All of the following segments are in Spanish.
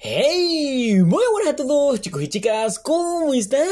Hey! Muy buenas a todos chicos y chicas, ¿cómo están?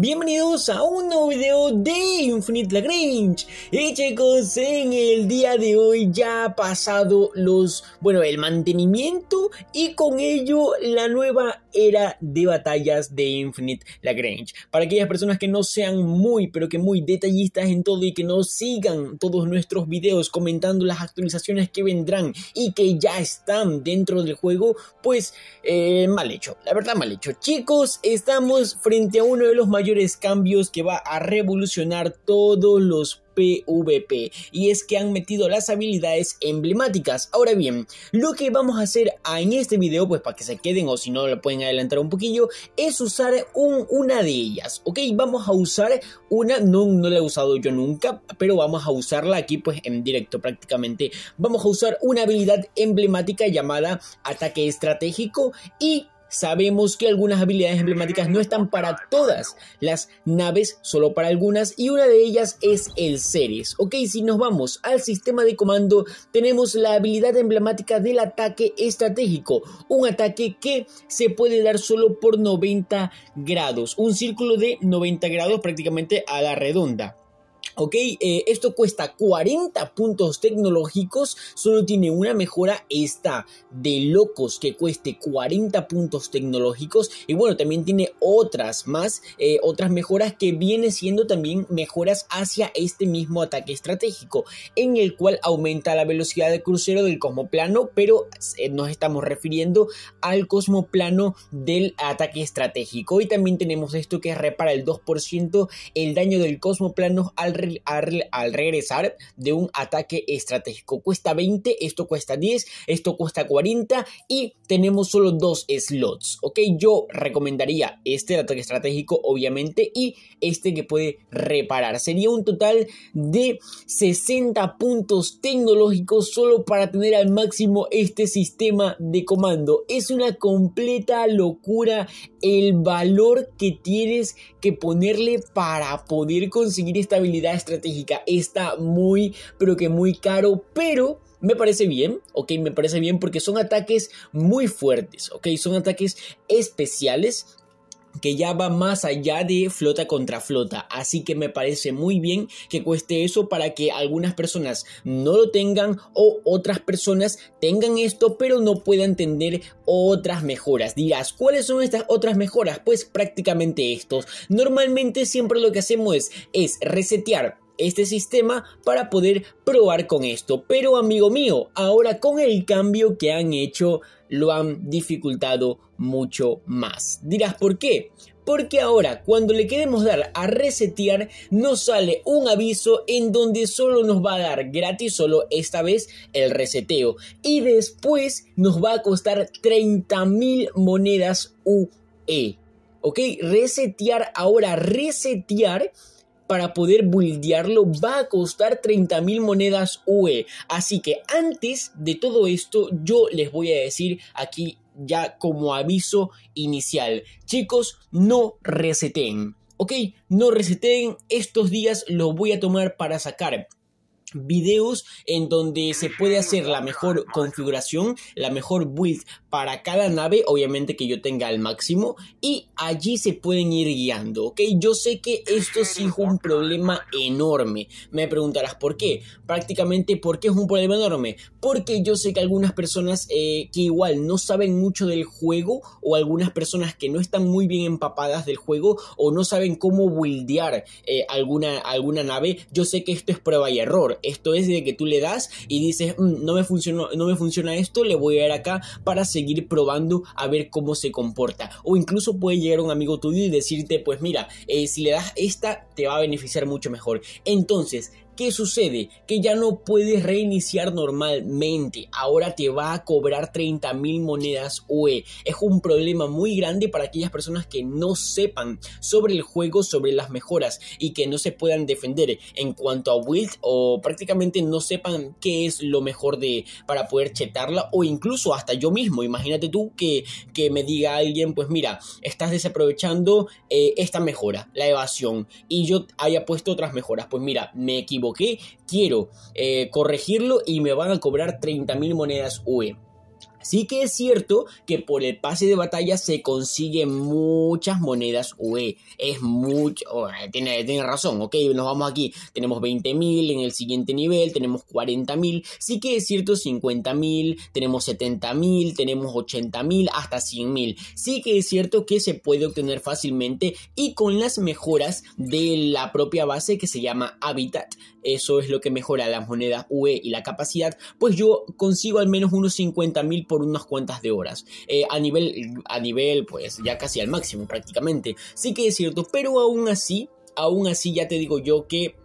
bienvenidos a un nuevo video de Infinite Lagrange Y chicos, en el día de hoy ya ha pasado los, bueno, el mantenimiento Y con ello la nueva era de batallas de Infinite Lagrange Para aquellas personas que no sean muy, pero que muy detallistas en todo Y que no sigan todos nuestros videos comentando las actualizaciones que vendrán Y que ya están dentro del juego, pues, eh, mal hecho la verdad mal hecho. Chicos, estamos frente a uno de los mayores cambios que va a revolucionar todos los PvP y es que han metido las habilidades emblemáticas. Ahora bien, lo que vamos a hacer en este video, pues para que se queden o si no lo pueden adelantar un poquillo, es usar una de ellas, ¿ok? Vamos a usar una, no, no la he usado yo nunca, pero vamos a usarla aquí pues en directo prácticamente. Vamos a usar una habilidad emblemática llamada ataque estratégico y Sabemos que algunas habilidades emblemáticas no están para todas las naves, solo para algunas, y una de ellas es el Ceres. Ok, si nos vamos al sistema de comando, tenemos la habilidad emblemática del ataque estratégico, un ataque que se puede dar solo por 90 grados, un círculo de 90 grados prácticamente a la redonda. Ok, eh, esto cuesta 40 puntos tecnológicos, solo tiene una mejora, esta de locos que cueste 40 puntos tecnológicos y bueno, también tiene otras más, eh, otras mejoras que vienen siendo también mejoras hacia este mismo ataque estratégico, en el cual aumenta la velocidad de crucero del cosmoplano, pero eh, nos estamos refiriendo al cosmoplano del ataque estratégico y también tenemos esto que repara el 2% el daño del cosmoplano al al, regresar de un ataque estratégico. Cuesta 20, esto cuesta 10, esto cuesta 40 y tenemos solo dos slots, ¿ok? Yo recomendaría este ataque estratégico, obviamente, y este que puede reparar. Sería un total de 60 puntos tecnológicos solo para tener al máximo este sistema de comando. Es una completa locura el valor que tienes que ponerle para poder conseguir esta habilidad estratégica. Está muy, pero que muy caro, pero me parece bien, ok, me parece bien porque son ataques muy fuertes, ok, son ataques especiales que ya va más allá de flota contra flota. Así que me parece muy bien que cueste eso para que algunas personas no lo tengan o otras personas tengan esto pero no puedan tener otras mejoras. Dirás, ¿cuáles son estas otras mejoras? Pues prácticamente estos. Normalmente siempre lo que hacemos es, es resetear este sistema para poder probar con esto. Pero amigo mío, ahora con el cambio que han hecho lo han dificultado mucho más. Dirás, ¿por qué? Porque ahora, cuando le queremos dar a resetear, nos sale un aviso en donde solo nos va a dar gratis, solo esta vez, el reseteo. Y después nos va a costar 30.000 monedas UE. ¿Ok? Resetear ahora, resetear para poder buildearlo va a costar 30.000 monedas UE. Así que antes de todo esto yo les voy a decir aquí ya como aviso inicial. Chicos, no reseten. Ok, no reseten, estos días los voy a tomar para sacar videos en donde se puede hacer la mejor configuración, la mejor build para cada nave, obviamente que yo tenga al máximo, y allí se pueden ir guiando, ¿ok? Yo sé que esto es un problema enorme. Me preguntarás por qué. Prácticamente, ¿por qué es un problema enorme? Porque yo sé que algunas personas eh, que igual no saben mucho del juego, o algunas personas que no están muy bien empapadas del juego, o no saben cómo buildear eh, alguna, alguna nave, yo sé que esto es prueba y error esto es de que tú le das y dices, mm, no, me funcionó, no me funciona esto, le voy a ver acá para seguir probando a ver cómo se comporta. O incluso puede llegar un amigo tuyo y decirte, pues mira, eh, si le das esta, te va a beneficiar mucho mejor. Entonces, ¿Qué sucede? Que ya no puedes reiniciar normalmente. Ahora te va a cobrar 30.000 monedas UE. Es un problema muy grande para aquellas personas que no sepan sobre el juego, sobre las mejoras y que no se puedan defender en cuanto a build o prácticamente no sepan qué es lo mejor de para poder chetarla o incluso hasta yo mismo. Imagínate tú que, que me diga alguien, pues mira, estás desaprovechando eh, esta mejora, la evasión, y yo haya puesto otras mejoras. Pues mira, me equivoco. Que quiero eh, corregirlo y me van a cobrar 30.000 monedas UE. Sí que es cierto que por el pase de batalla se consiguen muchas monedas UE. Es mucho. Oh, eh, tiene, tiene, razón, ok. Nos vamos aquí. Tenemos 20.000 en el siguiente nivel. Tenemos 40.000. Sí que es cierto 50.000. Tenemos 70.000. Tenemos 80.000. Hasta 100.000. Sí que es cierto que se puede obtener fácilmente y con las mejoras de la propia base que se llama Habitat eso es lo que mejora las monedas UE y la capacidad, pues yo consigo al menos unos 50.000 por unas cuantas de horas. Eh, a, nivel, a nivel, pues ya casi al máximo prácticamente. Sí que es cierto, pero aún así, aún así ya te digo yo que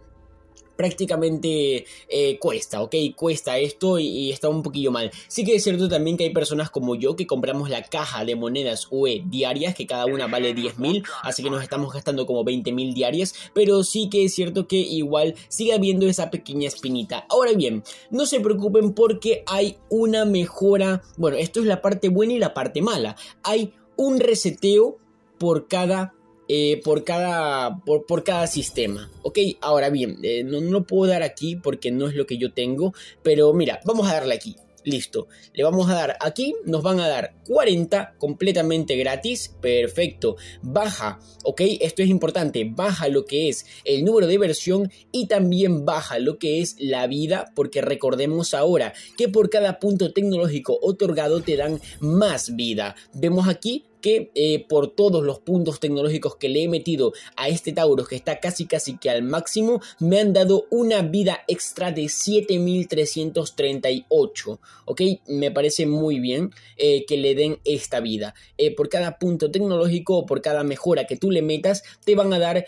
prácticamente eh, cuesta, ¿ok? Cuesta esto y, está un poquillo mal. Sí que es cierto también que hay personas como yo que compramos la caja de monedas UE diarias, que cada una vale 10.000, así que nos estamos gastando como 20.000 diarias, pero sí que es cierto que igual sigue habiendo esa pequeña espinita. Ahora bien, no se preocupen porque hay una mejora, bueno, esto es la parte buena y la parte mala. Hay un reseteo por cada eh, por, cada, por, cada sistema. Ok, ahora bien, eh, no, no puedo dar aquí porque no es lo que yo tengo, pero mira, vamos a darle aquí. Listo, le vamos a dar aquí, nos van a dar 40 completamente gratis, perfecto, baja, ok, esto es importante, baja lo que es el número de versión y también baja lo que es la vida, porque recordemos ahora que por cada punto tecnológico otorgado te dan más vida, vemos aquí que eh, por todos los puntos tecnológicos que le he metido a este Tauro. que está casi casi que al máximo me han dado una vida extra de 7338 ok me parece muy bien eh, que le den esta vida eh, por cada punto tecnológico o por cada mejora que tú le metas te van a dar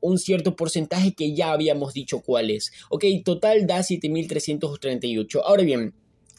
un cierto porcentaje que ya habíamos dicho cuál es ok total da 7338 ahora bien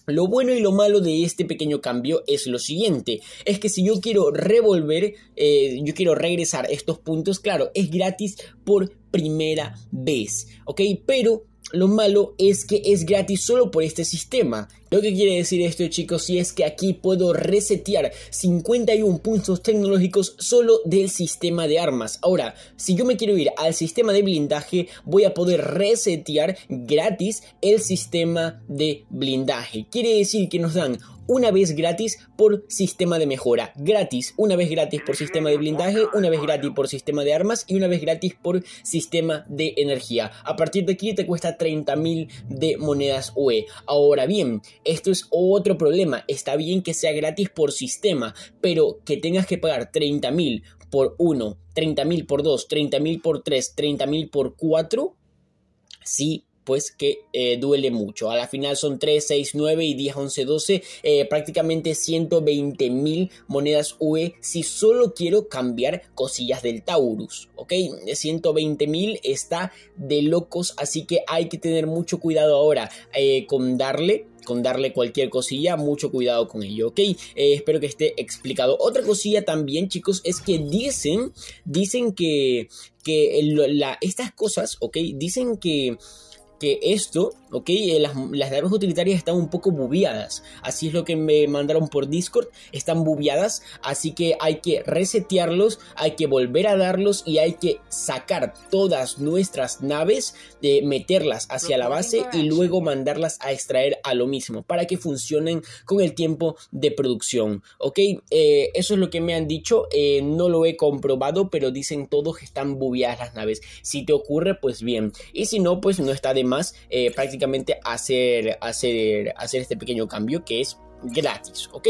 lo bueno y lo malo de este pequeño cambio es lo siguiente, es que si yo quiero revolver, eh, yo quiero regresar estos puntos, claro, es gratis por primera vez, ¿ok? Pero lo malo es que es gratis solo por este sistema. Lo que quiere decir esto chicos y es que aquí puedo resetear 51 puntos tecnológicos solo del sistema de armas. Ahora, si yo me quiero ir al sistema de blindaje voy a poder resetear gratis el sistema de blindaje. Quiere decir que nos dan una vez gratis por sistema de mejora. Gratis, una vez gratis por sistema de blindaje, una vez gratis por sistema de armas y una vez gratis por sistema de energía. A partir de aquí te cuesta 30.000 de monedas UE. Ahora bien, esto es otro problema. Está bien que sea gratis por sistema, pero que tengas que pagar 30.000 por 1, 30.000 por 2, 30.000 por 3, 30.000 por 4, sí pues que eh, duele mucho. A la final son 3, 6, 9 y 10, 11, 12, prácticamente 120 mil monedas UE si solo quiero cambiar cosillas del Taurus, ¿ok? 120 mil está de locos, así que hay que tener mucho cuidado ahora eh, con darle con darle cualquier cosilla, mucho cuidado con ello, ¿ok? Eh, espero que esté explicado. Otra cosilla también, chicos, es que dicen, dicen que, que estas cosas, ¿ok? Dicen que que esto ¿ok? Eh, las, naves utilitarias están un poco bubiadas, así es lo que me mandaron por Discord, están bubiadas, así que hay que resetearlos, hay que volver a darlos y hay que sacar todas nuestras naves, de eh, meterlas hacia la base y luego mandarlas a extraer a lo mismo, para que funcionen con el tiempo de producción, ¿ok? Eh, eso es lo que me han dicho, no lo he comprobado, pero dicen todos que están bubeadas las naves, si te ocurre, pues bien, y si no, pues no está de más, prácticamente hacer, hacer, hacer este pequeño cambio que es gratis, ¿ok?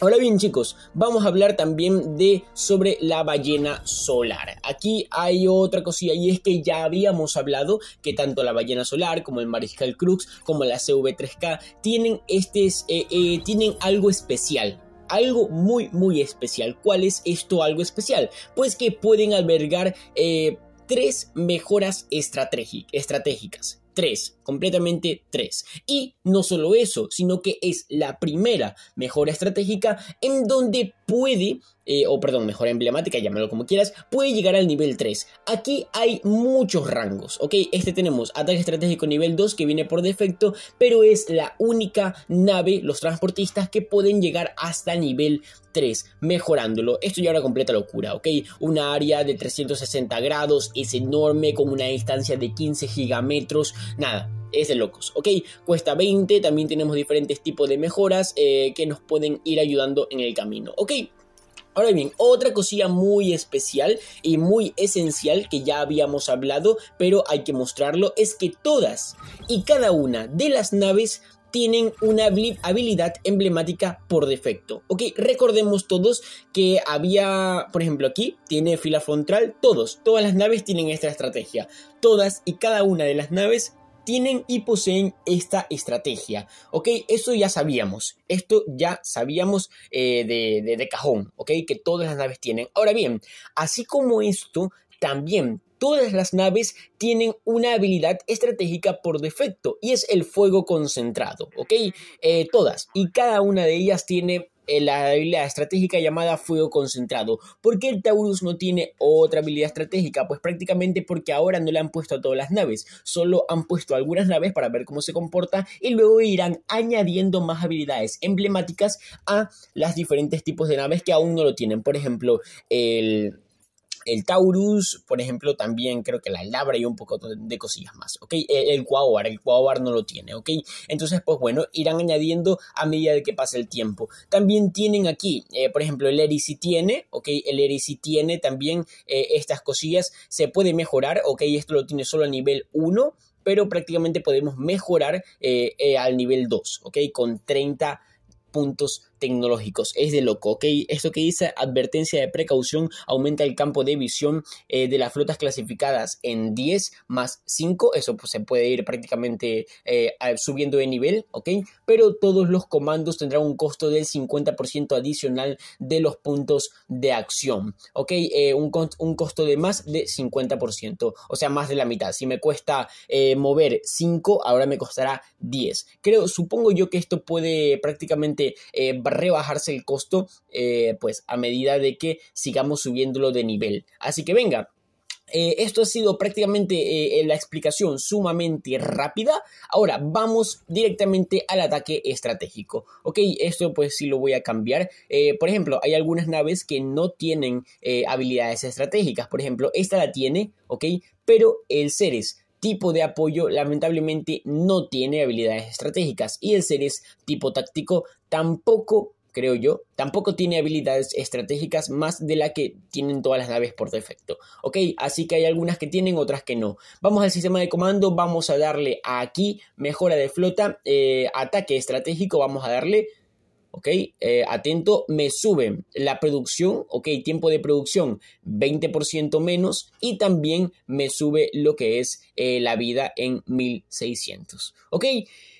Ahora bien chicos, vamos a hablar también de sobre la ballena solar. Aquí hay otra cosilla y es que ya habíamos hablado que tanto la ballena solar como el mariscal Crux como la CV3K tienen, este, eh, eh, tienen algo especial algo muy muy especial. ¿Cuál es esto algo especial? Pues que pueden albergar eh, tres mejoras estratégicas. Tres completamente 3. Y no solo eso, sino que es la primera mejora estratégica en donde puede, eh, o perdón, mejora emblemática, llámalo como quieras, puede llegar al nivel 3. Aquí hay muchos rangos, ¿ok? Este tenemos ataque estratégico nivel 2 que viene por defecto, pero es la única nave, los transportistas, que pueden llegar hasta nivel 3, mejorándolo. Esto ya una completa locura, ¿ok? Una área de 360 grados, es enorme, con una distancia de 15 gigametros, nada, es de locos, ¿ok? Cuesta 20, también tenemos diferentes tipos de mejoras eh, que nos pueden ir ayudando en el camino, ¿ok? Ahora bien, otra cosilla muy especial y muy esencial que ya habíamos hablado, pero hay que mostrarlo, es que todas y cada una de las naves tienen una habilidad emblemática por defecto. Ok, recordemos todos que había, por ejemplo, aquí tiene fila frontal, todos, todas las naves tienen esta estrategia. Todas y cada una de las naves tienen y poseen esta estrategia. ¿Ok? eso ya sabíamos. Esto ya sabíamos eh, de, de, cajón. ¿Ok? Que todas las naves tienen. Ahora bien, así como esto, también todas las naves tienen una habilidad estratégica por defecto y es el fuego concentrado, ¿ok? Eh, todas y cada una de ellas tiene la habilidad estratégica llamada Fuego Concentrado. ¿Por qué el Taurus no tiene otra habilidad estratégica? Pues prácticamente porque ahora no le han puesto a todas las naves, solo han puesto algunas naves para ver cómo se comporta y luego irán añadiendo más habilidades emblemáticas a las diferentes tipos de naves que aún no lo tienen. Por ejemplo, el el Taurus, por ejemplo, también creo que la Labra y un poco de cosillas más, ¿ok? E, el Quaobar, el Quaobar no lo tiene, ¿ok? Entonces, pues bueno, irán añadiendo a medida de que pase el tiempo. También tienen aquí, eh, por ejemplo, el si tiene, ¿ok? El Erisi tiene también eh, estas cosillas, se puede mejorar, ¿ok? Esto lo tiene solo a nivel 1, pero prácticamente podemos mejorar eh, al nivel 2, ¿ok? Con 30 puntos tecnológicos. Es de loco, ¿ok? Esto que dice advertencia de precaución aumenta el campo de visión eh, de las flotas clasificadas en 10 más 5, eso pues, se puede ir prácticamente eh, subiendo de nivel, ¿ok? Pero todos los comandos tendrán un costo del 50% adicional de los puntos de acción, ¿ok? Eh, un, costo de más de 50%, o sea, más de la mitad. Si me cuesta mover 5, ahora me costará 10. Creo, supongo yo que esto puede prácticamente... Eh, rebajarse el costo, eh, pues a medida de que sigamos subiéndolo de nivel. Así que venga, eh, esto ha sido prácticamente eh, la explicación sumamente rápida. Ahora vamos directamente al ataque estratégico. Ok, esto pues sí lo voy a cambiar. por ejemplo, hay algunas naves que no tienen habilidades estratégicas. Por ejemplo, esta la tiene, ok, pero el Ceres tipo de apoyo lamentablemente no tiene habilidades estratégicas y el Ceres tipo táctico tampoco, creo yo, tampoco tiene habilidades estratégicas más de la que tienen todas las naves por defecto. Ok, así que hay algunas que tienen, otras que no. Vamos al sistema de comando, vamos a darle aquí mejora de flota, eh, ataque estratégico, vamos a darle ¿ok? Eh, atento, me sube la producción, ¿ok? Tiempo de producción, 20% menos y también me sube lo que es eh, la vida en 1600, ¿ok?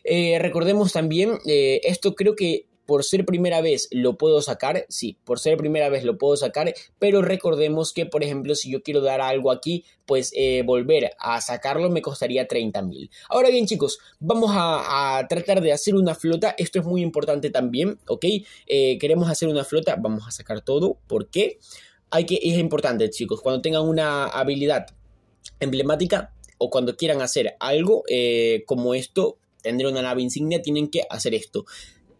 Eh, recordemos también, esto creo que por ser primera vez lo puedo sacar, sí, por ser primera vez lo puedo sacar, pero recordemos que, por ejemplo, si yo quiero dar algo aquí, pues eh, volver a sacarlo me costaría 30 mil. Ahora bien, chicos, vamos a, tratar de hacer una flota, esto es muy importante también, ¿ok? Eh, queremos hacer una flota, vamos a sacar todo, ¿por qué? Hay que, es importante, chicos, cuando tengan una habilidad emblemática o cuando quieran hacer algo eh, como esto, tendré una nave insignia, tienen que hacer esto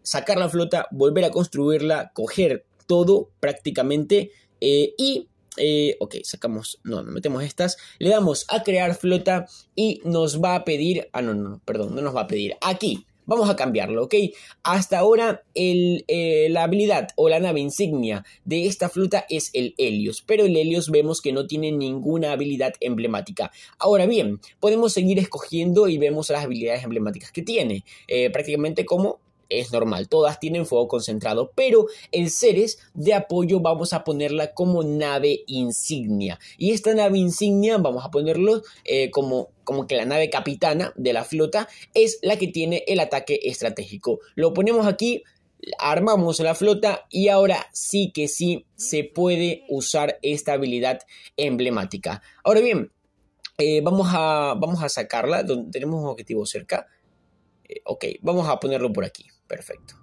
sacar la flota, volver a construirla, coger todo prácticamente eh, y eh, ok, sacamos, no, metemos estas, le damos a crear flota y nos va a pedir, ah, no, no, perdón, no nos va a pedir, aquí, vamos a cambiarlo, ok, hasta ahora el, eh, la habilidad o la nave insignia de esta flota es el Helios, pero el Helios vemos que no tiene ninguna habilidad emblemática, ahora bien, podemos seguir escogiendo y vemos las habilidades emblemáticas que tiene, prácticamente como es normal, todas tienen fuego concentrado, pero en seres de apoyo vamos a ponerla como nave insignia. Y esta nave insignia vamos a ponerlo eh, como como que la nave capitana de la flota es la que tiene el ataque estratégico. Lo ponemos aquí, armamos la flota y ahora sí que sí se puede usar esta habilidad emblemática. Ahora bien, eh, vamos, a, vamos a sacarla, donde tenemos un objetivo cerca. Eh, ok, vamos a ponerlo por aquí. Perfecto.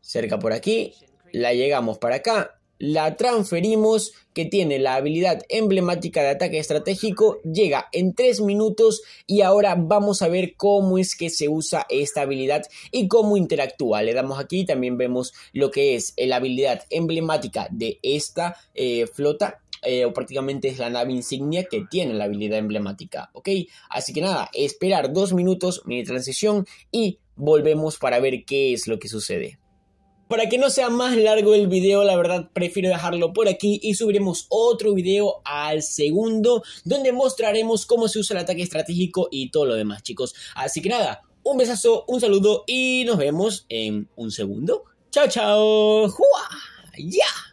Cerca por aquí, la llegamos para acá, la transferimos, que tiene la habilidad emblemática de ataque estratégico, llega en 3 minutos y ahora vamos a ver cómo es que se usa esta habilidad y cómo interactúa. Le damos aquí, también vemos lo que es la habilidad emblemática de esta eh, flota. Eh, o prácticamente es la nave insignia que tiene la habilidad emblemática, ¿ok? Así que nada, esperar dos minutos, mini transición y volvemos para ver qué es lo que sucede. Para que no sea más largo el video, la verdad prefiero dejarlo por aquí y subiremos otro video al segundo donde mostraremos cómo se usa el ataque estratégico y todo lo demás, chicos. Así que nada, un besazo, un saludo y nos vemos en un segundo. Chao, chao. ¡Ya!